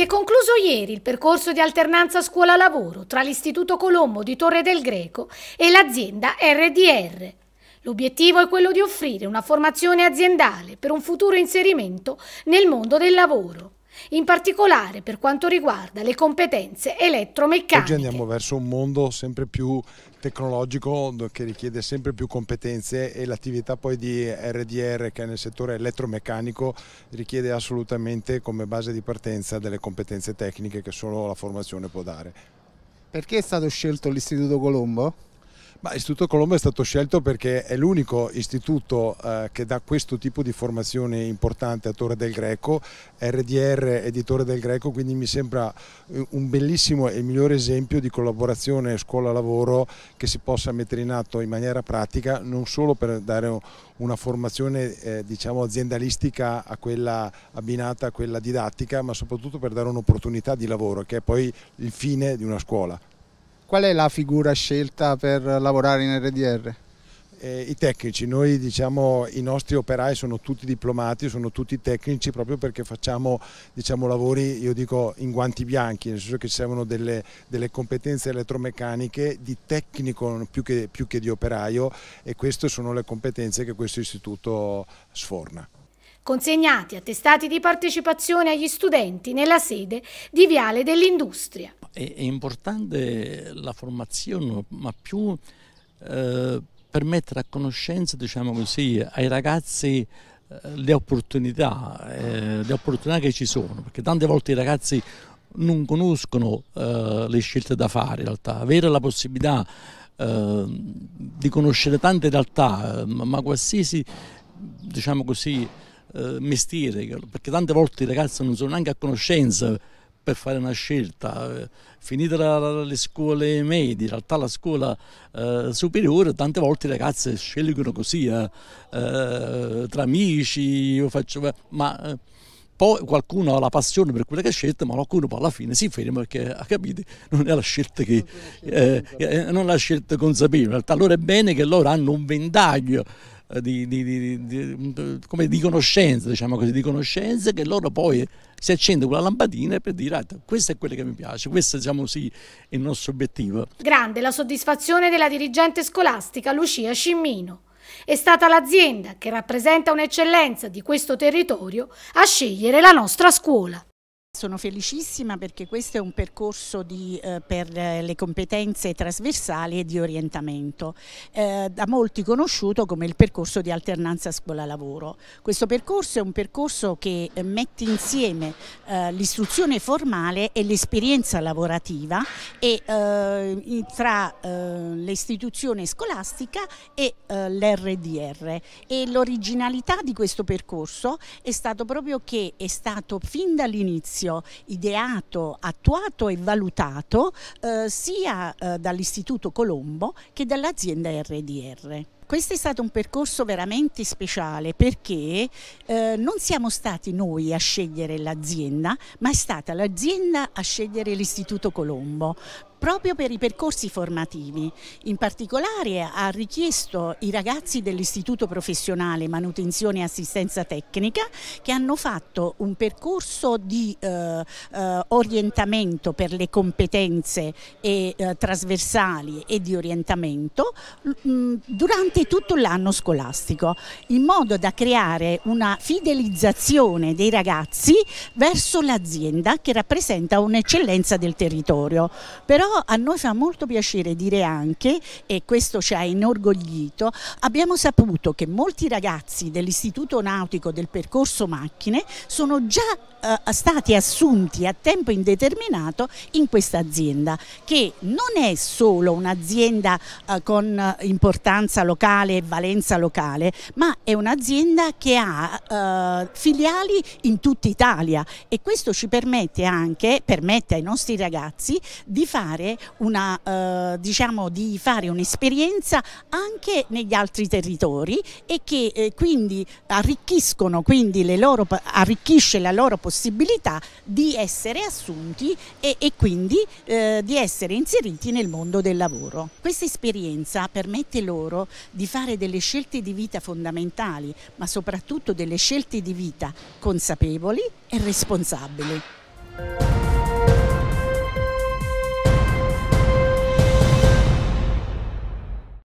Si è concluso ieri il percorso di alternanza scuola-lavoro tra l'Istituto Colombo di Torre del Greco e l'azienda RDR. L'obiettivo è quello di offrire una formazione aziendale per un futuro inserimento nel mondo del lavoro in particolare per quanto riguarda le competenze elettromeccaniche. Oggi andiamo verso un mondo sempre più tecnologico che richiede sempre più competenze e l'attività poi di RDR che è nel settore elettromeccanico richiede assolutamente come base di partenza delle competenze tecniche che solo la formazione può dare. Perché è stato scelto l'Istituto Colombo? Ma Istituto Colombo è stato scelto perché è l'unico istituto eh, che dà questo tipo di formazione importante a Torre del Greco, RDR è di del Greco, quindi mi sembra eh, un bellissimo e migliore esempio di collaborazione scuola-lavoro che si possa mettere in atto in maniera pratica, non solo per dare una formazione eh, diciamo aziendalistica a quella abbinata a quella didattica, ma soprattutto per dare un'opportunità di lavoro, che è poi il fine di una scuola. Qual è la figura scelta per lavorare in RDR? Eh, I tecnici, noi diciamo i nostri operai sono tutti diplomati, sono tutti tecnici proprio perché facciamo diciamo, lavori, io dico in guanti bianchi, nel senso che ci servono delle, delle competenze elettromeccaniche di tecnico più che, più che di operaio e queste sono le competenze che questo istituto sforna consegnati attestati di partecipazione agli studenti nella sede di Viale dell'Industria è, è importante la formazione, ma più eh, per mettere a conoscenza, diciamo così, ai ragazzi eh, le opportunità, eh, le opportunità che ci sono, perché tante volte i ragazzi non conoscono eh, le scelte da fare in realtà, avere la possibilità eh, di conoscere tante realtà, eh, ma qualsiasi, diciamo così, mestiere, perché tante volte i ragazzi non sono neanche a conoscenza per fare una scelta. Eh, Finite le scuole medie, in realtà la scuola eh, superiore, tante volte le ragazze scelgono così, eh, eh, tra amici, faccio, eh, ma eh, poi qualcuno ha la passione per quella che ha scelto, ma qualcuno poi alla fine si ferma perché ha capito non è la scelta che non è la scelta consapevole. In realtà allora è bene che loro hanno un ventaglio di, di, di, come di conoscenza, diciamo così, di conoscenze che loro poi si accende quella lampadina per dire ah, questo è quello che mi piace, questo diciamo sì è il nostro obiettivo. Grande la soddisfazione della dirigente scolastica Lucia Scimmino. È stata l'azienda che rappresenta un'eccellenza di questo territorio a scegliere la nostra scuola. Sono felicissima perché questo è un percorso di, eh, per le competenze trasversali e di orientamento, eh, da molti conosciuto come il percorso di alternanza scuola-lavoro. Questo percorso è un percorso che eh, mette insieme eh, l'istruzione formale e l'esperienza lavorativa e, eh, tra eh, l'istituzione scolastica e l'RDR. E l'originalità di questo percorso è stato proprio che è stato fin dall'inizio servizio ideato, attuato e valutato eh, sia eh, dall'Istituto Colombo che dall'azienda RDR. Questo è stato un percorso veramente speciale perché eh, non siamo stati noi a scegliere l'azienda, ma è stata l'azienda a scegliere l'Istituto Colombo proprio per i percorsi formativi. In particolare ha richiesto i ragazzi dell'Istituto Professionale Manutenzione e Assistenza Tecnica che hanno fatto un percorso di eh, eh, orientamento per le competenze e, eh, trasversali e di orientamento mh, mm, durante durante tutto l'anno scolastico, in modo da creare una fidelizzazione dei ragazzi verso l'azienda che rappresenta un'eccellenza del territorio. Però a noi fa molto piacere dire anche, e questo ci ha inorgoglito, abbiamo saputo che molti ragazzi dell'Istituto Nautico del percorso macchine sono già eh, stati assunti a tempo indeterminato in questa azienda, che non è solo un'azienda eh, con eh, importanza locale, locale e valenza locale, ma è un'azienda che ha eh, filiali in tutta Italia e questo ci permette anche, permette ai nostri ragazzi di fare un'esperienza eh, diciamo, un'esperienza anche negli altri territori e che eh, quindi arricchiscono quindi le loro, arricchisce la loro possibilità di essere assunti e, e quindi eh, di essere inseriti nel mondo del lavoro. Questa esperienza permette loro di di fare delle scelte di vita fondamentali, ma soprattutto delle scelte di vita consapevoli e responsabili.